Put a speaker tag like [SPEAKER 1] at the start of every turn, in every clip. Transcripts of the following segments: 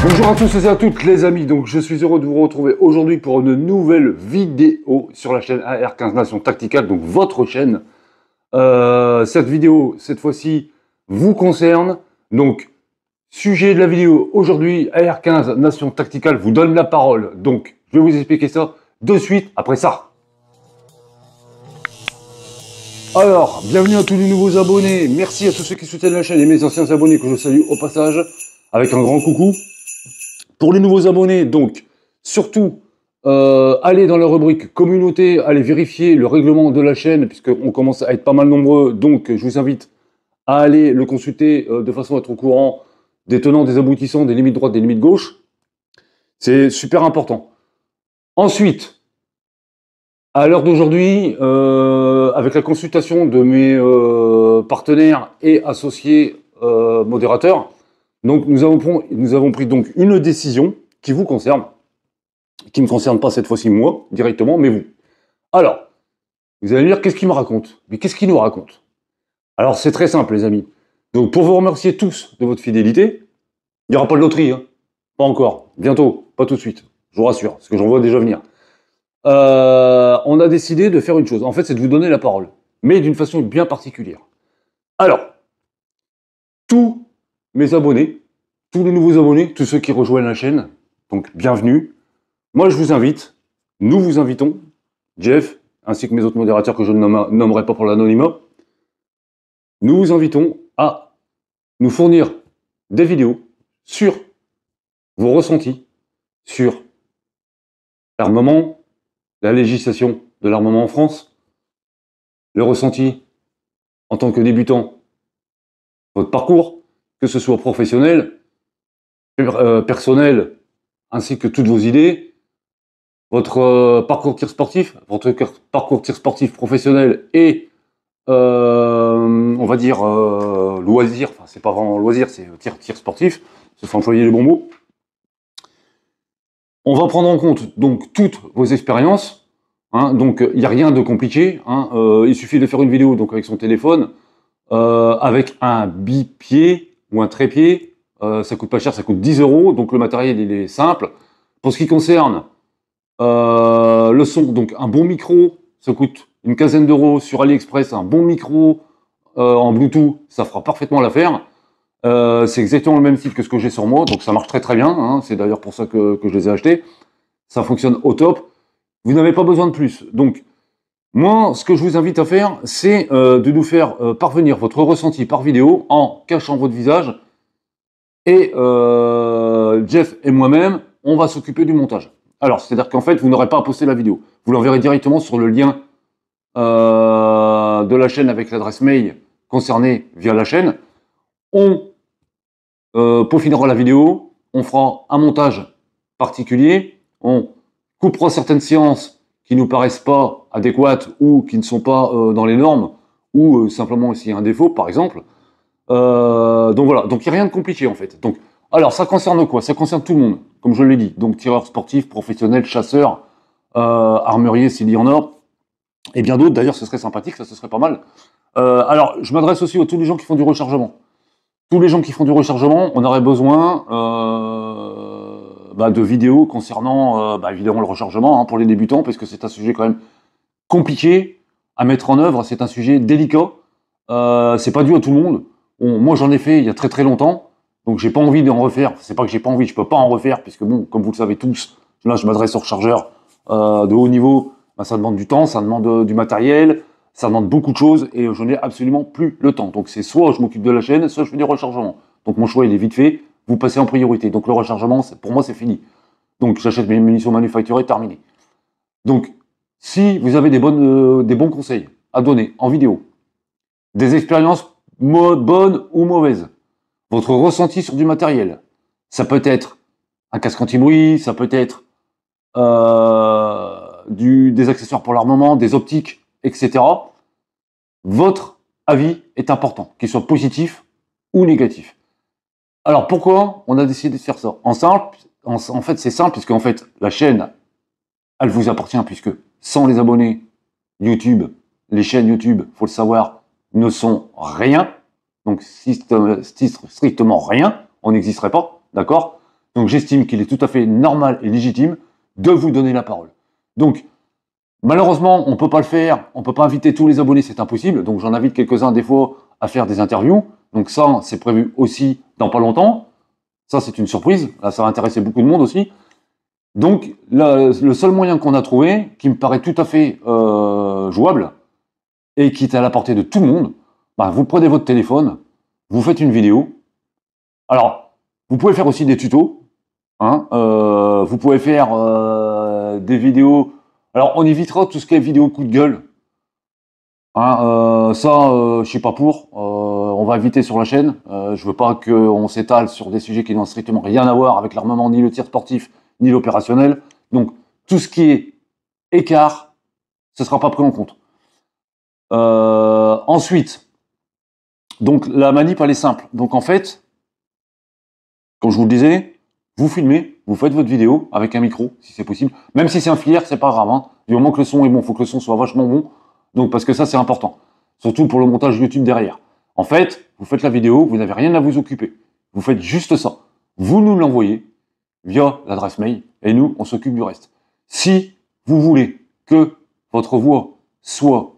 [SPEAKER 1] Bonjour à tous et à toutes les amis, donc je suis heureux de vous retrouver aujourd'hui pour une nouvelle vidéo sur la chaîne AR15 Nation Tactical, donc votre chaîne. Euh, cette vidéo, cette fois-ci, vous concerne. Donc, sujet de la vidéo aujourd'hui, AR15 Nation Tactical vous donne la parole. Donc, je vais vous expliquer ça de suite après ça. Alors, bienvenue à tous les nouveaux abonnés, merci à tous ceux qui soutiennent la chaîne et mes anciens abonnés que je salue au passage avec un grand coucou. Pour les nouveaux abonnés, donc, surtout, euh, allez dans la rubrique communauté, allez vérifier le règlement de la chaîne, puisqu'on commence à être pas mal nombreux. Donc, je vous invite à aller le consulter euh, de façon à être au courant des tenants, des aboutissants, des limites droites, des limites gauches. C'est super important. Ensuite, à l'heure d'aujourd'hui, euh, avec la consultation de mes partenaires et associés modérateurs, donc nous avons, pris, donc une décision qui vous concerne, qui ne me concerne pas cette fois-ci moi directement, mais vous. Alors, vous allez me dire qu'est-ce qu'il me raconte Mais qu'est-ce qu'il nous raconte Alors c'est très simple les amis. Donc pour vous remercier tous de votre fidélité, il n'y aura pas de loterie, hein. pas encore, bientôt, pas tout de suite, je vous rassure, parce que j'en vois déjà venir. Euh, on a décidé de faire une chose, en fait c'est de vous donner la parole, mais d'une façon bien particulière. Alors, tout mes abonnés, tous les nouveaux abonnés, tous ceux qui rejoignent la chaîne. Donc bienvenue. Moi je vous invite, nous vous invitons, Jeff, ainsi que mes autres modérateurs que je ne nommerai pas pour l'anonymat, nous vous invitons à nous fournir des vidéos sur vos ressentis, sur l'armement, la législation de l'armement en France, le ressenti en tant que débutant, votre parcours, que ce soit professionnel, euh, personnel, ainsi que toutes vos idées, votre euh, parcours tir sportif, votre parcours tir sportif professionnel et euh, on va dire loisir, enfin c'est pas vraiment loisir, c'est tir, sportif, Se faut employer les bons mots. On va prendre en compte donc toutes vos expériences. Hein, donc il n'y a rien de compliqué. Hein, il suffit de faire une vidéo donc avec son téléphone, avec un bipied, ou un trépied, euh, ça coûte pas cher, ça coûte 10 euros, donc le matériel il est simple. Pour ce qui concerne euh, le son, donc un bon micro, ça coûte une quinzaine d'euros sur AliExpress, un bon micro euh, en Bluetooth, ça fera parfaitement l'affaire. c'est exactement le même type que ce que j'ai sur moi, donc ça marche très très bien, hein. c'est d'ailleurs pour ça que, que, je les ai achetés. Ça fonctionne au top, vous n'avez pas besoin de plus. Donc moi, ce que je vous invite à faire, c'est euh, de nous faire euh, parvenir votre ressenti par vidéo en cachant votre visage. Et euh, Jeff et moi-même, on va s'occuper du montage. Alors, c'est-à-dire qu'en fait, vous n'aurez pas à poster la vidéo. Vous l'enverrez directement sur le lien de la chaîne avec l'adresse mail concernée via la chaîne. On peaufinera la vidéo, on fera un montage particulier, on coupera certaines séances qui nous paraissent pas adéquates ou qui ne sont pas euh, dans les normes, ou euh, simplement s'il y a un défaut, par exemple. Euh, donc voilà, donc il n'y a rien de compliqué en fait. Donc, alors ça concerne quoi Ça concerne tout le monde, comme je l'ai dit. Donc tireur sportif professionnel chasseur armuriers s'il y en a, et bien d'autres. D'ailleurs, ce serait sympathique, ça ce serait pas mal. alors, je m'adresse aussi à tous les gens qui font du rechargement. Tous les gens qui font du rechargement, on aurait besoin bah, de vidéos concernant euh, bah, évidemment le rechargement hein, pour les débutants, parce que c'est un sujet quand même compliqué à mettre en œuvre, c'est un sujet délicat, euh, c'est pas dû à tout le monde. moi j'en ai fait il y a très très longtemps, donc j'ai pas envie d'en refaire. C'est pas que j'ai pas envie, je peux pas en refaire, puisque bon, comme vous le savez tous, là je m'adresse aux rechargeurs euh, de haut niveau, bah, ça demande du temps, ça demande du matériel, ça demande beaucoup de choses et je n'ai absolument plus le temps. Donc c'est soit je m'occupe de la chaîne, soit je fais du rechargement. Donc mon choix il est vite fait vous passez en priorité. Donc le rechargement, pour moi, c'est fini. Donc j'achète mes munitions manufacturées, terminé. Donc, si vous avez des, bonnes, euh, des bons conseils à donner en vidéo, des expériences bonnes ou mauvaises, votre ressenti sur du matériel, ça peut être un casque anti-bruit, ça peut être euh, du, des accessoires pour l'armement, des optiques, etc. Votre avis est important, qu'il soit positif ou négatif. Alors pourquoi on a décidé de faire ça En en, fait c'est simple puisque fait la chaîne, elle vous appartient puisque sans les abonnés YouTube, les chaînes YouTube, faut le savoir, ne sont rien. Donc strictement rien, on n'existerait pas, d'accord Donc j'estime qu'il est tout à fait normal et légitime de vous donner la parole. Donc malheureusement, on ne peut pas le faire, on ne peut pas inviter tous les abonnés, c'est impossible. Donc j'en invite quelques-uns des fois à faire des interviews. Donc ça, c'est prévu aussi dans pas longtemps. Ça, c'est une surprise. Là, ça va intéresser beaucoup de monde aussi. Donc, le, seul moyen qu'on a trouvé, qui me paraît tout à fait euh, jouable, et qui est à la portée de tout le monde, bah, vous prenez votre téléphone, vous faites une vidéo. Alors, vous pouvez faire aussi des tutos. Hein, euh, vous pouvez faire euh, des vidéos. Alors, on évitera tout ce qui est vidéo coup de gueule. Hein, ça, je suis pas pour on va éviter sur la chaîne. Je euh, je veux pas qu'on s'étale sur des sujets qui n'ont strictement rien à voir avec l'armement, ni le tir sportif, ni l'opérationnel. Donc, tout ce qui est écart, ce ne sera pas pris en compte. Euh, ensuite, donc la manip, elle est simple. Donc, en fait, comme je vous le disais, vous filmez, vous faites votre vidéo avec un micro, si c'est possible. Même si c'est un filière, c'est pas grave. Hein. Du moment que le son est bon, il faut que le son soit vachement bon. Donc, parce que ça, c'est important. Surtout pour le montage YouTube derrière. En fait, vous faites la vidéo, vous n'avez rien à vous occuper. Vous faites juste ça. Vous nous l'envoyez via l'adresse mail et nous, on s'occupe du reste. Si vous voulez que votre voix soit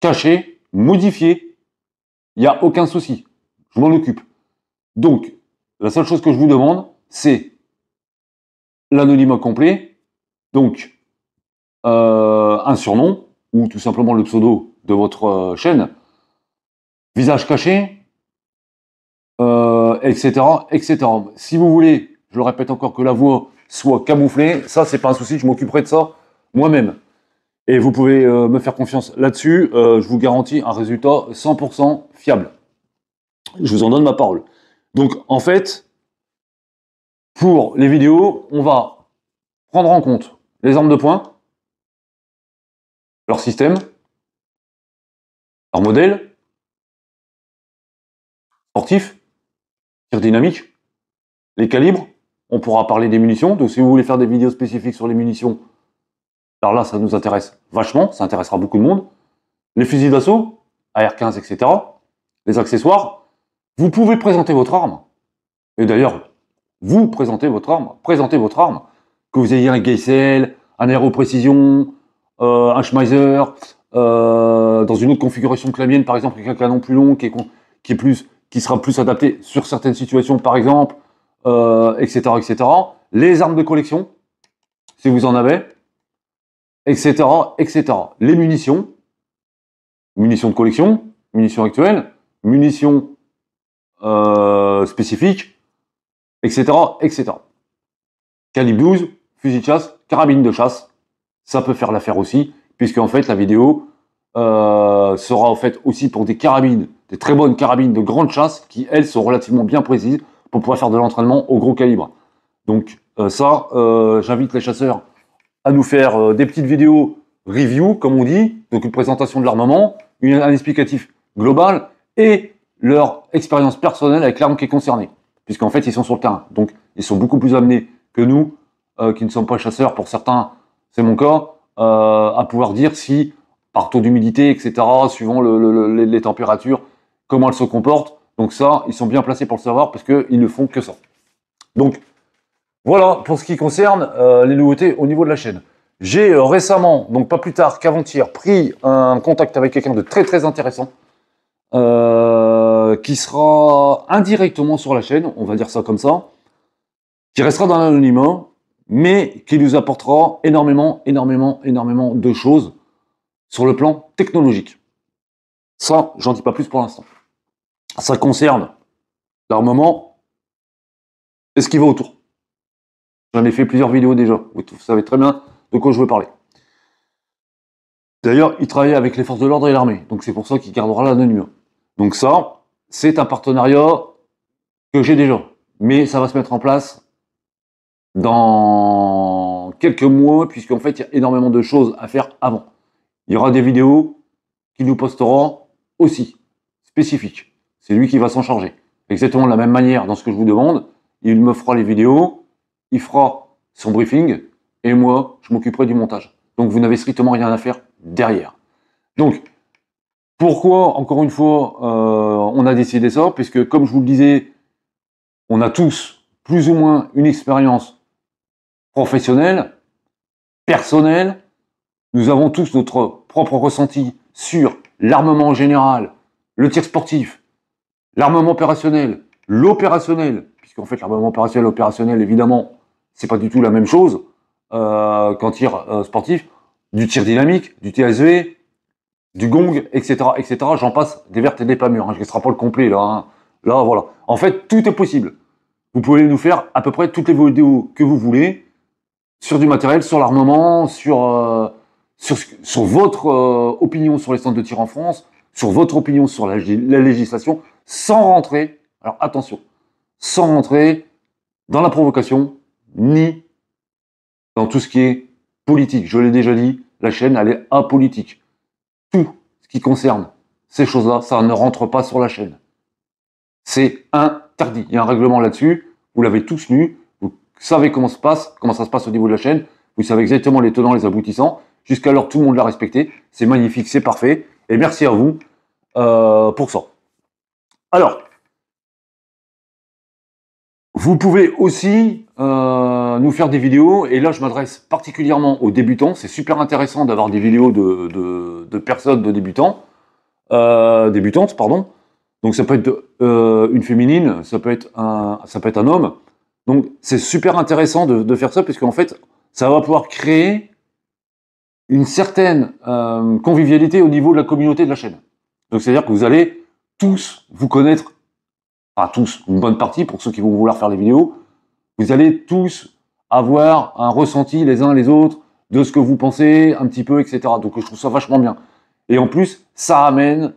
[SPEAKER 1] cachée, modifiée, il n'y a aucun souci. Je m'en occupe. Donc, la seule chose que je vous demande, c'est l'anonymat complet, donc euh, un surnom ou tout simplement le pseudo de votre euh, chaîne visage caché, etc., euh, etc. Si vous voulez, je le répète encore, que la voix soit camouflée, ça, c'est pas un souci, je m'occuperai de ça moi-même. Et vous pouvez euh, me faire confiance là-dessus, euh, je vous garantis un résultat 100% fiable. Je vous en donne ma parole. Donc, en fait, pour les vidéos, on va prendre en compte les armes de poing, leur système, leur modèle, sportif, tir dynamique, les calibres, on pourra parler des munitions. Donc si vous voulez faire des vidéos spécifiques sur les munitions, alors là, ça nous intéresse vachement, ça intéressera beaucoup de monde. Les fusils d'assaut, AR-15, etc. Les accessoires, vous pouvez présenter votre arme. Et d'ailleurs, vous présentez votre arme, présentez votre arme. Que vous ayez un Geisel, un aéro précision, euh, un Schmeiser, euh, dans une autre configuration que la mienne, par exemple, avec un canon plus long qui qui est plus qui sera plus adapté sur certaines situations, par exemple, etc., euh, etc. Les armes de collection, si vous en avez, etc., etc. Les munitions, munitions de collection, munitions actuelles, munitions euh, spécifiques, etc., etc. Calibre 12, fusil de chasse, carabine de chasse, ça peut faire l'affaire aussi, puisque en fait la vidéo euh, sera en fait aussi pour des carabines des très bonnes carabines de grande chasse qui, elles, sont relativement bien précises pour pouvoir faire de l'entraînement au gros calibre. Donc euh, ça, euh, j'invite les chasseurs à nous faire euh, des petites vidéos review, comme on dit, donc une présentation de l'armement, un explicatif global et leur expérience personnelle avec l'arme qui est concernée, puisqu'en fait, ils sont sur le terrain. Donc, ils sont beaucoup plus amenés que nous, qui ne sommes pas chasseurs, pour certains, c'est mon cas, à pouvoir dire si, par taux d'humidité, etc., suivant les températures, comment elles se comportent, Donc ça, ils sont bien placés pour le savoir parce qu'ils ne font que ça. Donc voilà pour ce qui concerne euh, les nouveautés au niveau de la chaîne. J'ai euh, récemment, donc pas plus tard qu'avant-hier, pris un contact avec quelqu'un de très très intéressant euh, qui sera indirectement sur la chaîne, on va dire ça comme ça, qui restera dans l'anonymat, mais qui nous apportera énormément, énormément, énormément de choses sur le plan technologique. Ça, j'en dis pas plus pour l'instant ça concerne l'armement et ce qui va autour. J'en ai fait plusieurs vidéos déjà, vous savez très bien de quoi je veux parler. D'ailleurs, il travaille avec les forces de l'ordre et l'armée, donc c'est pour ça qu'il gardera l'anonymat. Hein. Donc ça, c'est un partenariat que j'ai déjà, mais ça va se mettre en place dans quelques mois, puisqu'en fait, il y a énormément de choses à faire avant. Il y aura des vidéos qui nous posteront aussi, spécifiques c'est lui qui va s'en charger. Exactement de la même manière, dans ce que je vous demande, il me fera les vidéos, il fera son briefing, et moi, je m'occuperai du montage. Donc vous n'avez strictement rien à faire derrière. Donc, pourquoi, encore une fois, euh, on a décidé ça Puisque, comme je vous le disais, on a tous plus ou moins une expérience professionnelle, personnelle. Nous avons tous notre propre ressenti sur l'armement en général, le tir sportif, L'armement opérationnel, l'opérationnel, puisqu'en fait l'armement opérationnel, opérationnel, évidemment, c'est pas du tout la même chose euh, qu'en tir euh, sportif, du tir dynamique, du TSV, du gong, etc. etc. J'en passe des vertes et des pas mûres. Hein. Je ne laisserai pas le complet là. Hein. Là, voilà. En fait, tout est possible. Vous pouvez nous faire à peu près toutes les vidéos que vous voulez sur du matériel, sur l'armement, sur, euh, sur, votre opinion sur les centres de tir en France, sur votre opinion sur la législation, sans rentrer, alors attention, sans rentrer dans la provocation, ni dans tout ce qui est politique. Je l'ai déjà dit, la chaîne, elle est apolitique. Tout ce qui concerne ces choses-là, ça ne rentre pas sur la chaîne. C'est interdit. Il y a un règlement là-dessus. Vous l'avez tous lu. Vous savez comment ça se passe, comment ça se passe au niveau de la chaîne. Vous savez exactement les tenants, les aboutissants. Jusqu'alors, tout le monde l'a respecté. C'est magnifique, c'est parfait. Et merci à vous euh, pour ça. Alors, vous pouvez aussi euh, nous faire des vidéos, et là je m'adresse particulièrement aux débutants, c'est super intéressant d'avoir des vidéos de, personnes, de débutants, euh, débutantes, pardon. Donc ça peut être euh, une féminine, ça peut être un, ça peut être un homme. Donc c'est super intéressant de, de faire ça, puisque en fait, ça va pouvoir créer une certaine convivialité au niveau de la communauté de la chaîne. Donc c'est-à-dire que vous allez vous connaître, enfin tous, une bonne partie pour ceux qui vont vouloir faire les vidéos, vous allez tous avoir un ressenti les uns les autres de ce que vous pensez un petit peu, etc. Donc je trouve ça vachement bien. Et en plus, ça amène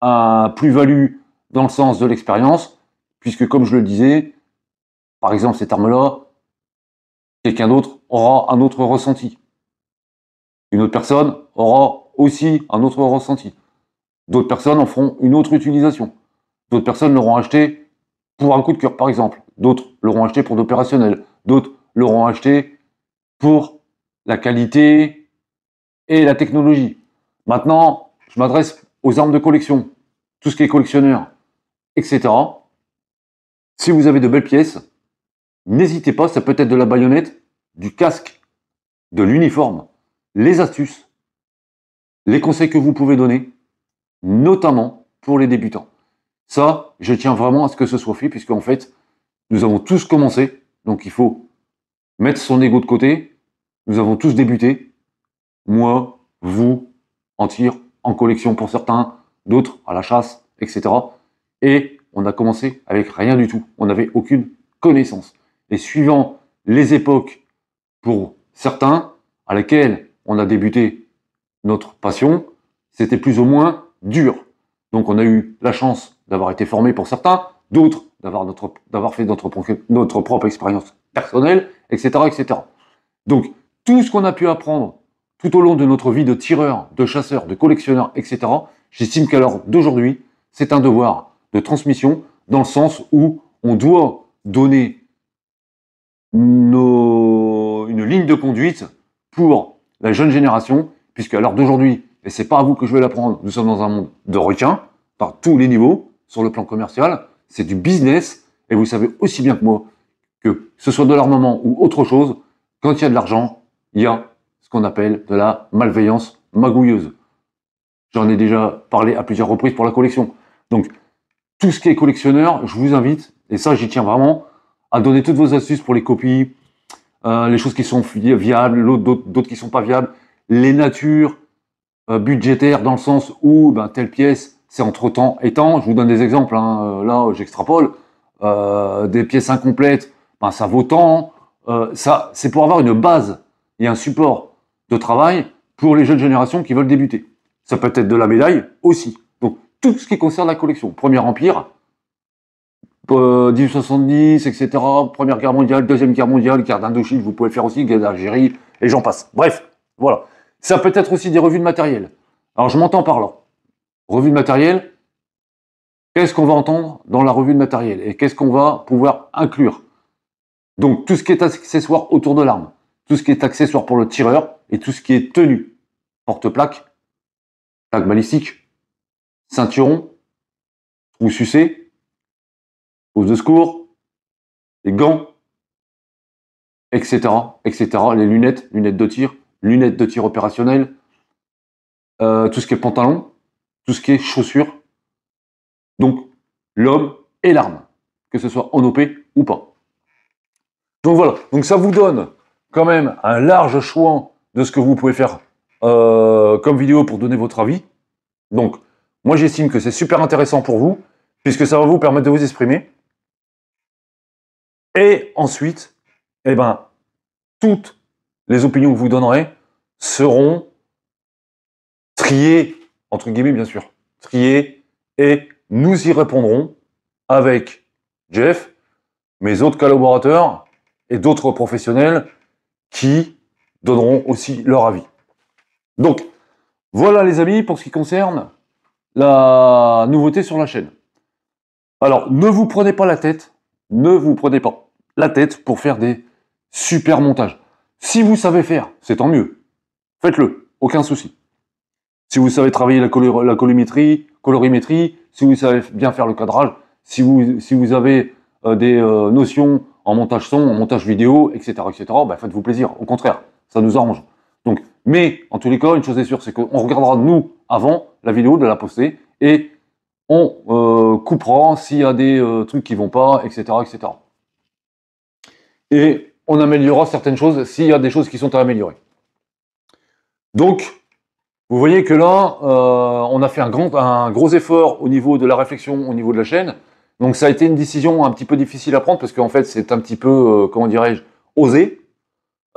[SPEAKER 1] un plus-value dans le sens de l'expérience, puisque comme je le disais, par exemple cette arme-là, quelqu'un d'autre aura un autre ressenti. Une autre personne aura aussi un autre ressenti. D'autres personnes en feront une autre utilisation. D'autres personnes l'auront acheté pour un coup de cœur, par exemple. D'autres l'auront acheté pour l'opérationnel. D'autres l'auront acheté pour la qualité et la technologie. Maintenant, je m'adresse aux armes de collection, tout ce qui est collectionneur, etc. Si vous avez de belles pièces, n'hésitez pas, ça peut être de la baïonnette, du casque, de l'uniforme, les astuces, les conseils que vous pouvez donner notamment pour les débutants. Ça, je tiens vraiment à ce que ce soit fait, puisqu'en fait, nous avons tous commencé, donc il faut mettre son ego de côté. Nous avons tous débuté. Moi, vous, en tir, en collection pour certains, d'autres à la chasse, etc. Et on a commencé avec rien du tout. On n'avait aucune connaissance. Et suivant les époques pour certains à laquelle on a débuté notre passion, c'était plus ou moins dur. Donc on a eu la chance d'avoir été formé pour certains, d'autres d'avoir notre, d'avoir fait notre, notre propre expérience personnelle, etc., etc. Donc tout ce qu'on a pu apprendre tout au long de notre vie de tireur, de chasseur, de collectionneur, etc., j'estime qu'à l'heure d'aujourd'hui, c'est un devoir de transmission dans le sens où on doit donner nos... une ligne de conduite pour la jeune génération, puisque à l'heure d'aujourd'hui, et c'est pas à vous que je vais l'apprendre. Nous sommes dans un monde de requins, par tous les niveaux, sur le plan commercial. C'est du business. Et vous savez aussi bien que moi que ce soit de l'armement ou autre chose, quand il y a de l'argent, il y a ce qu'on appelle de la malveillance magouilleuse. J'en ai déjà parlé à plusieurs reprises pour la collection. Donc, tout ce qui est collectionneur, je vous invite, et ça j'y tiens vraiment, à donner toutes vos astuces pour les copies, euh, les choses qui sont viables, d'autres qui ne sont pas viables, les natures, euh, budgétaire dans le sens où ben, telle pièce, c'est entre temps et temps. Je vous donne des exemples, hein, euh, là j'extrapole. Euh, des pièces incomplètes, ben, ça vaut tant. ça, c'est pour avoir une base et un support de travail pour les jeunes générations qui veulent débuter. Ça peut être de la médaille aussi. Donc tout ce qui concerne la collection. Premier Empire, 1870, etc. Première Guerre mondiale, Deuxième Guerre mondiale, guerre d'Indochine, vous pouvez faire aussi, guerre d'Algérie, et j'en passe. Bref, voilà. Ça peut être aussi des revues de matériel. Alors je m'entends par là. Revue de matériel, qu'est-ce qu'on va entendre dans la revue de matériel et qu'est-ce qu'on va pouvoir inclure Donc tout ce qui est accessoire autour de l'arme, tout ce qui est accessoire pour le tireur et tout ce qui est tenu. Porte-plaque, plaque balistique, ceinturon, trou sucé, hausse de secours, les gants, etc., etc., les lunettes, lunettes de tir, lunettes de tir opérationnel euh, tout ce qui est pantalon, tout ce qui est chaussures. Donc l'homme et l'arme, que ce soit en OP ou pas. Donc voilà, donc ça vous donne quand même un large choix de ce que vous pouvez faire euh, comme vidéo pour donner votre avis. Donc moi j'estime que c'est super intéressant pour vous, puisque ça va vous permettre de vous exprimer. Et ensuite, eh ben, toutes les opinions que vous donnerez seront triées, entre guillemets bien sûr, triées, et nous y répondrons avec Jeff, mes autres collaborateurs et d'autres professionnels qui donneront aussi leur avis. Donc, voilà les amis pour ce qui concerne la nouveauté sur la chaîne. Alors, ne vous prenez pas la tête, ne vous prenez pas la tête pour faire des super montages. Si vous savez faire, c'est tant mieux. Faites-le, aucun souci. Si vous savez travailler la, colorimétrie, si vous savez bien faire le cadrage, si vous, avez euh, des euh, notions en montage son, en montage vidéo, etc., etc., bah, faites-vous plaisir. Au contraire, ça nous arrange. Donc, mais en tous les cas, une chose est sûre, c'est qu'on regardera nous avant la vidéo de la poster et on euh, coupera s'il y a des trucs qui vont pas, etc., etc. Et on améliorera certaines choses s'il y a des choses qui sont à améliorer. Donc, vous voyez que là, euh, on a fait un, grand, un gros effort au niveau de la réflexion, au niveau de la chaîne. Donc ça a été une décision un petit peu difficile à prendre parce qu'en fait c'est un petit peu, euh, comment dirais-je, osé.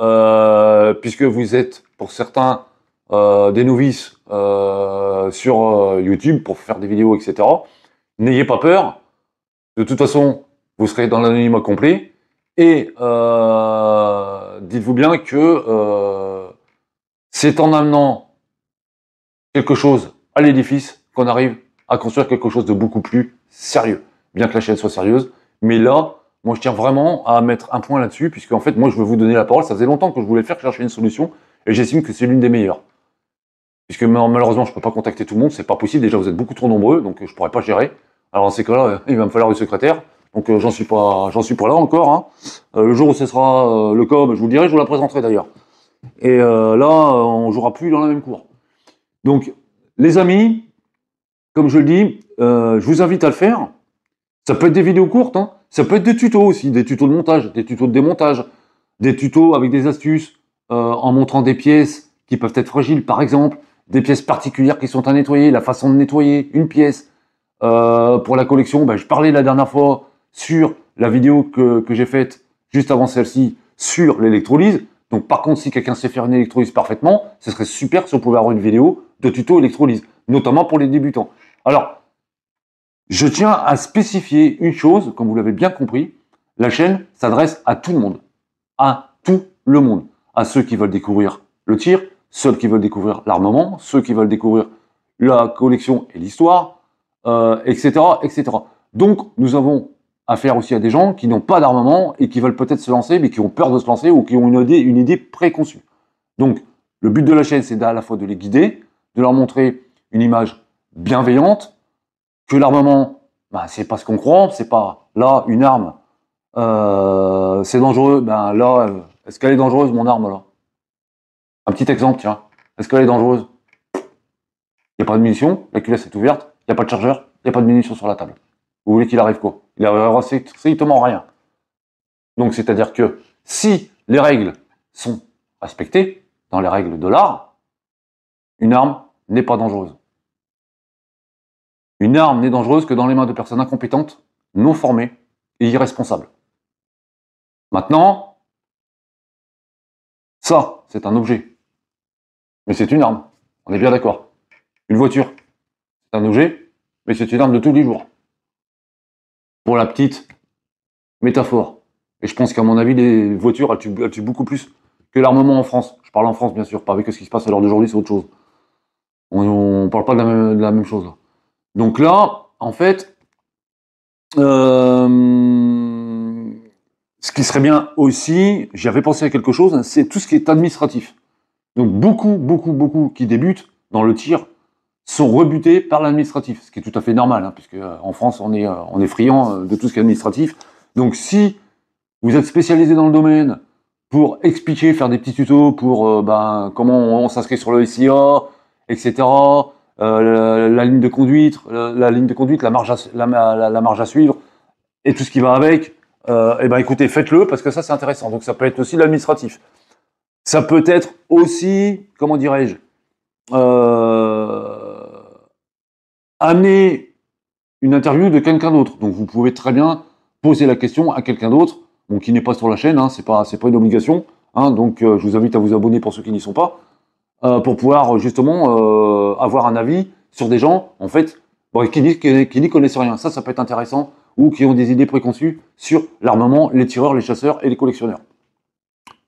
[SPEAKER 1] Euh, puisque vous êtes pour certains des novices sur YouTube pour faire des vidéos, etc. N'ayez pas peur. De toute façon, vous serez dans l'anonymat complet. Et euh, dites-vous bien que euh, c'est en amenant quelque chose à l'édifice qu'on arrive à construire quelque chose de beaucoup plus sérieux. Bien que la chaîne soit sérieuse, mais là, moi je tiens vraiment à mettre un point là-dessus, puisque en fait, moi je veux vous donner la parole. Ça faisait longtemps que je voulais faire chercher une solution, et j'estime que c'est l'une des meilleures. Puisque malheureusement, je ne peux pas contacter tout le monde, c'est pas possible. Déjà, vous êtes beaucoup trop nombreux, donc je ne pourrais pas gérer. Alors, dans ces cas-là, euh, il va me falloir une secrétaire. Donc euh, j'en suis pas, j'en suis pas là encore. Hein. Euh, le jour où ce sera euh, le com, je vous le dirai, je vous la présenterai d'ailleurs. Et là, on jouera plus dans la même cour. Donc, les amis, comme je le dis, je vous invite à le faire. Ça peut être des vidéos courtes, hein. ça peut être des tutos aussi, des tutos de montage, des tutos de démontage, des tutos avec des astuces en montrant des pièces qui peuvent être fragiles, par exemple, des pièces particulières qui sont à nettoyer, la façon de nettoyer une pièce. pour la collection, ben, je parlais la dernière fois sur la vidéo que, j'ai faite juste avant celle-ci sur l'électrolyse. Donc par contre, si quelqu'un sait faire une électrolyse parfaitement, ce serait super si on pouvait avoir une vidéo de tuto électrolyse, notamment pour les débutants. Alors, je tiens à spécifier une chose, comme vous l'avez bien compris, la chaîne s'adresse à tout le monde, à tout le monde, à ceux qui veulent découvrir le tir, ceux qui veulent découvrir l'armement, ceux qui veulent découvrir la collection et l'histoire, etc., euh, etc. Donc, nous avons faire aussi à des gens qui n'ont pas d'armement et qui veulent peut-être se lancer, mais qui ont peur de se lancer ou qui ont une idée, une idée préconçue. Donc, le but de la chaîne, c'est à la fois de les guider, de leur montrer une image bienveillante, que l'armement, bah, c'est pas ce qu'on croit, c'est pas là une arme, euh, c'est dangereux, ben là, est-ce qu'elle est dangereuse mon arme là Un petit exemple, tiens, est-ce qu'elle est dangereuse Il n'y a pas de munitions, la culasse est ouverte, il n'y a pas de chargeur, il n'y a pas de munitions sur la table. Vous voulez qu'il arrive quoi il aura strictement rien. Donc, c'est-à-dire que si les règles sont respectées, dans les règles de l'art, une arme n'est pas dangereuse. Une arme n'est dangereuse que dans les mains de personnes incompétentes, non formées et irresponsables. Maintenant, ça, c'est un objet. Mais c'est une arme. On est bien d'accord. Une voiture, c'est un objet, mais c'est une arme de tous les jours la petite métaphore. Et je pense qu'à mon avis, les voitures, elles tuent, beaucoup plus que l'armement en France. Je parle en France, bien sûr, pas avec ce qui se passe à l'heure d'aujourd'hui, c'est autre chose. On parle pas de la, même, chose. Là. Donc là, en fait, euh, ce qui serait bien aussi, j'avais pensé à quelque chose, c'est tout ce qui est administratif. Donc beaucoup, beaucoup, beaucoup qui débutent dans le tir sont rebutés par l'administratif, ce qui est tout à fait normal, hein, puisque euh, en France on est, euh, on est friand euh, de tout ce qui est administratif. Donc si vous êtes spécialisé dans le domaine pour expliquer, faire des petits tutos pour ben, comment on, s'inscrit sur le SIA, etc., la, ligne de conduite, la, ligne de conduite, la marge à, la, marge à suivre, et tout ce qui va avec, Eh ben écoutez, faites-le parce que ça c'est intéressant. Donc ça peut être aussi l'administratif. Ça peut être aussi, comment dirais-je, amener une interview de quelqu'un d'autre. Donc vous pouvez très bien poser la question à quelqu'un d'autre, qui n'est pas sur la chaîne, hein, Ce c'est pas, une obligation. Hein, donc euh, je vous invite à vous abonner pour ceux qui n'y sont pas, euh, pour pouvoir euh, justement avoir un avis sur des gens, en fait, qui, n'y connaissent rien. Ça, ça peut être intéressant, ou qui ont des idées préconçues sur l'armement, les tireurs, les chasseurs et les collectionneurs.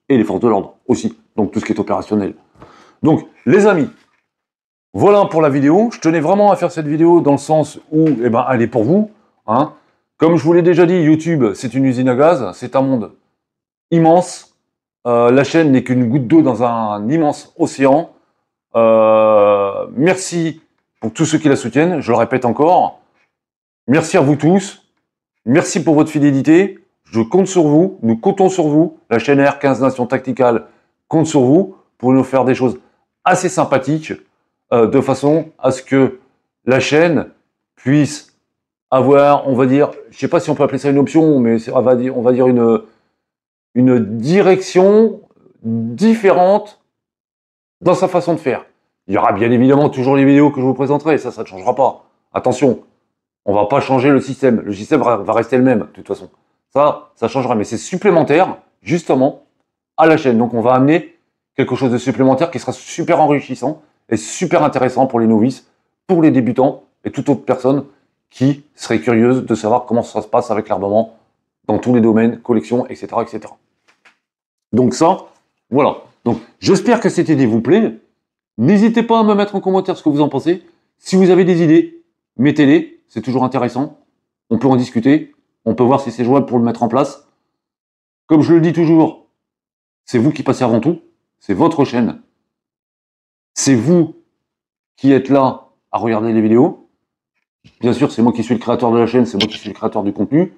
[SPEAKER 1] Et les forces de l'ordre aussi, donc tout ce qui est opérationnel. Donc, les amis, voilà pour la vidéo. Je tenais vraiment à faire cette vidéo dans le sens où eh ben, elle est pour vous. Hein. Comme je vous l'ai déjà dit, YouTube, c'est une usine à gaz. C'est un monde immense. Euh, la chaîne n'est qu'une goutte d'eau dans un immense océan. Euh, merci pour tous ceux qui la soutiennent. Je le répète encore. Merci à vous tous. Merci pour votre fidélité. Je compte sur vous. Nous comptons sur vous. La chaîne R15 Nations Tactical compte sur vous pour nous faire des choses assez sympathiques. Euh, de façon à ce que la chaîne puisse avoir, on va dire, je ne sais pas si on peut appeler ça une option, mais on va dire, on va dire une, direction différente dans sa façon de faire. Il y aura bien évidemment toujours les vidéos que je vous présenterai, ça, ça ne changera pas. Attention, on ne va pas changer le système. Le système va rester le même, de toute façon. Ça, ça changera, mais c'est supplémentaire, justement, à la chaîne. Donc, on va amener quelque chose de supplémentaire qui sera super enrichissant est super intéressant pour les novices, pour les débutants et toute autre personne qui serait curieuse de savoir comment ça se passe avec l'armement dans tous les domaines, collections, etc. etc. Donc ça, voilà. Donc j'espère que cette idée vous plaît. N'hésitez pas à me mettre en commentaire ce que vous en pensez. Si vous avez des idées, mettez-les, c'est toujours intéressant. On peut en discuter, on peut voir si c'est jouable pour le mettre en place. Comme je le dis toujours, c'est vous qui passez avant tout, c'est votre chaîne, c'est vous qui êtes là à regarder les vidéos. Bien sûr, c'est moi qui suis le créateur de la chaîne, c'est moi qui suis le créateur du contenu.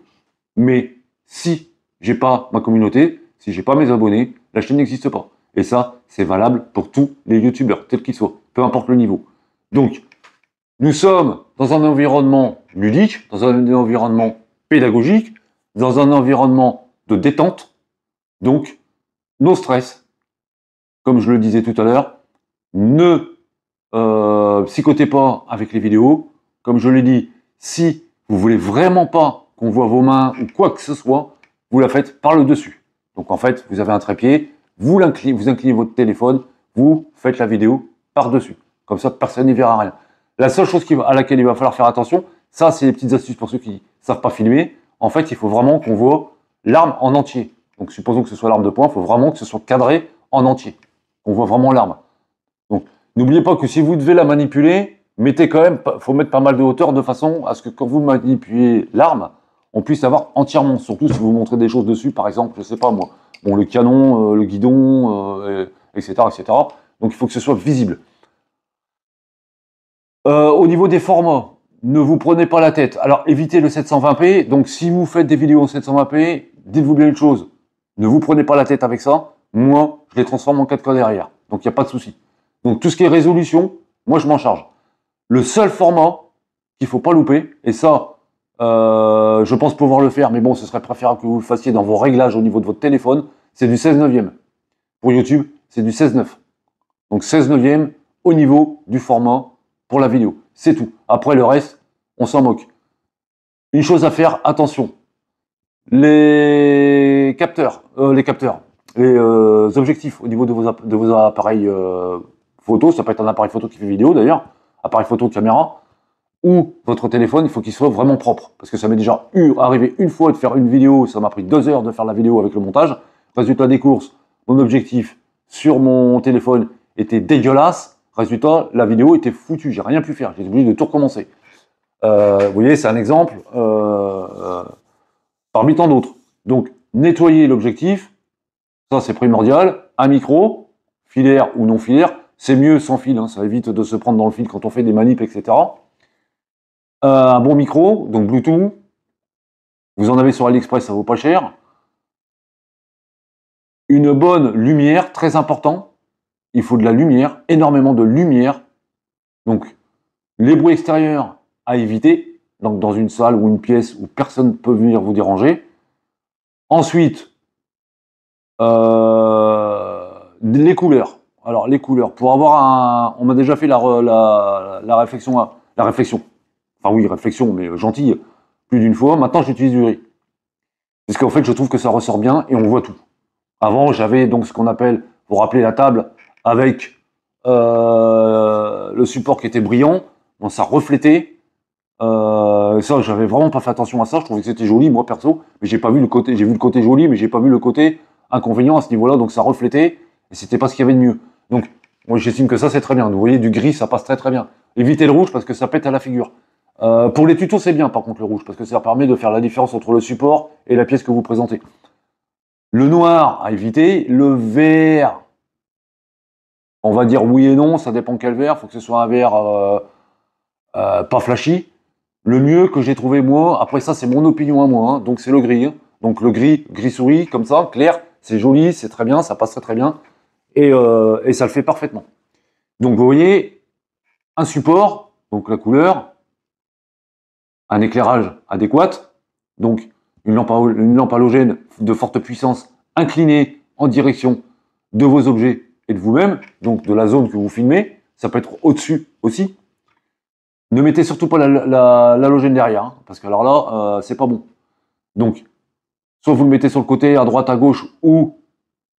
[SPEAKER 1] Mais si j'ai pas ma communauté, si j'ai pas mes abonnés, la chaîne n'existe pas. Et ça, c'est valable pour tous les youtubeurs, tels qu'ils soient, peu importe le niveau. Donc, nous sommes dans un environnement ludique, dans un environnement pédagogique, dans un environnement de détente. Donc, nos stress. Comme je le disais tout à l'heure, ne euh, psychotez pas avec les vidéos. Comme je l'ai dit, si vous voulez vraiment pas qu'on voit vos mains ou quoi que ce soit, vous la faites par le dessus. Donc en fait, vous avez un trépied, vous, inclinez, vous inclinez votre téléphone, vous faites la vidéo par-dessus. Comme ça, personne n'y verra rien. La seule chose à laquelle il va falloir faire attention, ça, c'est les petites astuces pour ceux qui ne savent pas filmer. En fait, il faut vraiment qu'on voit l'arme en entier. Donc supposons que ce soit l'arme de poing, il faut vraiment que ce soit cadré en entier. On voit vraiment l'arme. Donc, n'oubliez pas que si vous devez la manipuler, mettez quand même, faut mettre pas mal de hauteur de façon à ce que quand vous manipulez l'arme, on puisse avoir entièrement, surtout si vous montrez des choses dessus, par exemple, je sais pas moi, bon, le canon, euh, le guidon, etc., euh, etc. Donc il faut que ce soit visible. Euh, au niveau des formats, ne vous prenez pas la tête. Alors évitez le 720p. Donc si vous faites des vidéos en 720p, dites-vous bien une chose. Ne vous prenez pas la tête avec ça. Moi, je les transforme en 4K derrière. Donc il n'y a pas de souci. Donc tout ce qui est résolution, moi je m'en charge. Le seul format qu'il faut pas louper, et ça, euh, je pense pouvoir le faire, mais bon, ce serait préférable que vous le fassiez dans vos réglages au niveau de votre téléphone, c'est du 16 9e. Pour YouTube, c'est du 16 9. Donc 16 9e au niveau du format pour la vidéo. C'est tout. Après le reste, on s'en moque. Une chose à faire, attention. Les capteurs, euh, les capteurs, les euh, objectifs au niveau de de vos appareils photo, ça peut être un appareil photo qui fait vidéo d'ailleurs, appareil photo, caméra, ou votre téléphone, il faut qu'il soit vraiment propre. Parce que ça m'est déjà eu, arrivé une fois de faire une vidéo, ça m'a pris deux heures de faire la vidéo avec le montage. Résultat des courses, mon objectif sur mon téléphone était dégueulasse. Résultat, la vidéo était foutue, j'ai rien pu faire, j'ai obligé de tout recommencer. Euh, vous voyez, c'est un exemple euh, euh, parmi tant d'autres. Donc, nettoyer l'objectif, ça c'est primordial. Un micro, filaire ou non filaire, c'est mieux sans fil, hein, ça évite de se prendre dans le fil quand on fait des manips, etc. Euh, un bon micro, donc Bluetooth. Vous en avez sur AliExpress, ça vaut pas cher. Une bonne lumière, très important. Il faut de la lumière, énormément de lumière. Donc, les bruits extérieurs à éviter, donc dans une salle ou une pièce où personne ne peut venir vous déranger. Ensuite, euh, les couleurs. Alors, les couleurs. Pour avoir un. On m'a déjà fait la, réflexion. La réflexion. Enfin, oui, réflexion, mais euh, gentille. Plus d'une fois. Maintenant, j'utilise du riz. Parce qu'en fait, je trouve que ça ressort bien et on voit tout. Avant, j'avais donc ce qu'on appelle, pour rappeler la table, avec euh, le support qui était brillant. Bon, ça reflétait. Euh, ça, j'avais vraiment pas fait attention à ça. Je trouvais que c'était joli, moi perso. Mais j'ai pas vu le côté. J'ai vu le côté joli, mais j'ai pas vu le côté inconvénient à ce niveau-là. Donc, ça reflétait. Et c'était pas ce qu'il y avait de mieux. Donc, moi, j'estime que ça, c'est très bien. Vous voyez, du gris, ça passe très très bien. Évitez le rouge parce que ça pète à la figure. Euh, pour les tutos, c'est bien, par contre, le rouge, parce que ça permet de faire la différence entre le support et la pièce que vous présentez. Le noir, à éviter. Le vert, on va dire oui et non, ça dépend quel vert. Il faut que ce soit un vert euh, euh, pas flashy. Le mieux que j'ai trouvé, moi, après ça, c'est mon opinion à moi, hein, donc c'est le gris. Hein. Donc le gris, gris-souris, comme ça, clair, c'est joli, c'est très bien, ça passe très très bien. Euh, et, ça le fait parfaitement. Donc vous voyez, un support, donc la couleur, un éclairage adéquat, donc une lampe, une lampe halogène de forte puissance inclinée en direction de vos objets et de vous-même, donc de la zone que vous filmez, ça peut être au-dessus aussi. Ne mettez surtout pas la l'halogène derrière, hein, parce que alors là, euh, c'est pas bon. Donc, soit vous le mettez sur le côté, à droite, à gauche, ou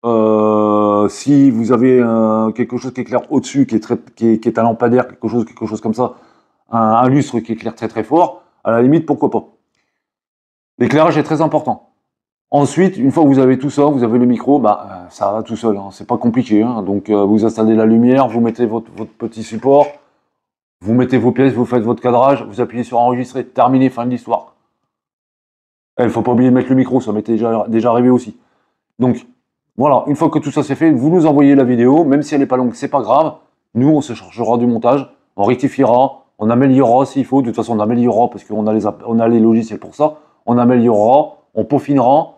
[SPEAKER 1] euh, si vous avez quelque chose qui éclaire au-dessus, qui, est, un lampadaire, quelque chose, quelque chose comme ça, un, lustre qui éclaire très très fort, à la limite, pourquoi pas. L'éclairage est très important. Ensuite, une fois que vous avez tout ça, vous avez le micro, bah, euh, ça va tout seul, hein. c'est pas compliqué. Hein. donc euh, vous installez la lumière, vous mettez votre, petit support, vous mettez vos pièces, vous faites votre cadrage, vous appuyez sur enregistrer, terminé, fin de l'histoire. Il eh, ne faut pas oublier de mettre le micro, ça m'était déjà, déjà arrivé aussi. Donc, voilà, une fois que tout ça c'est fait, vous nous envoyez la vidéo, même si elle n'est pas longue, c'est pas grave. Nous, on se chargera du montage, on rectifiera, on améliorera s'il faut. De toute façon, on améliorera parce qu'on a, les, on a les logiciels pour ça. On améliorera, on peaufinera,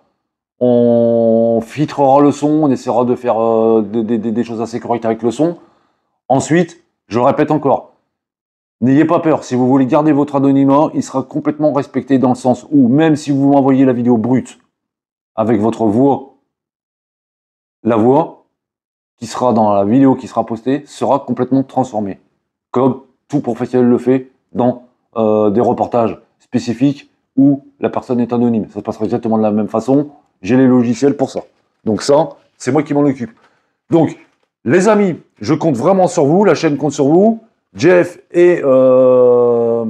[SPEAKER 1] on filtrera le son, on essaiera de faire euh, des, choses assez correctes avec le son. Ensuite, je répète encore, N'ayez pas peur, si vous voulez garder votre anonymat, il sera complètement respecté dans le sens où, même si vous m'envoyez la vidéo brute, avec votre voix la voix qui sera dans la vidéo qui sera postée sera complètement transformée. Comme tout professionnel le fait dans euh, des reportages spécifiques où la personne est anonyme. Ça se passera exactement de la même façon. J'ai les logiciels pour ça. Donc ça, c'est moi qui m'en occupe. Donc, les amis, je compte vraiment sur vous. La chaîne compte sur vous. Jeff et euh,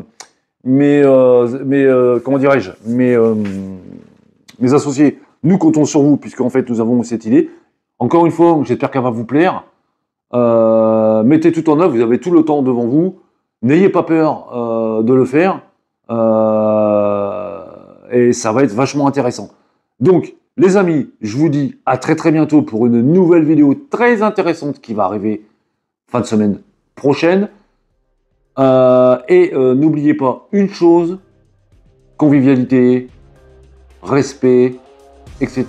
[SPEAKER 1] mes, euh, comment dirais-je, mes, mes associés, nous comptons sur vous en fait nous avons cette idée. Encore une fois, j'espère qu'elle va vous plaire. Euh, mettez tout en œuvre, vous avez tout le temps devant vous. N'ayez pas peur euh, de le faire. Euh, et ça va être vachement intéressant. Donc, les amis, je vous dis à très très bientôt pour une nouvelle vidéo très intéressante qui va arriver fin de semaine prochaine. et n'oubliez pas une chose, convivialité, respect, etc.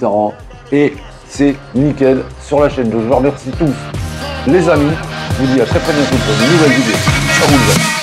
[SPEAKER 1] Et c'est nickel sur la chaîne. Je vous remercie tous les amis. Je vous dis à très très bientôt pour une nouvelle vidéo. Ciao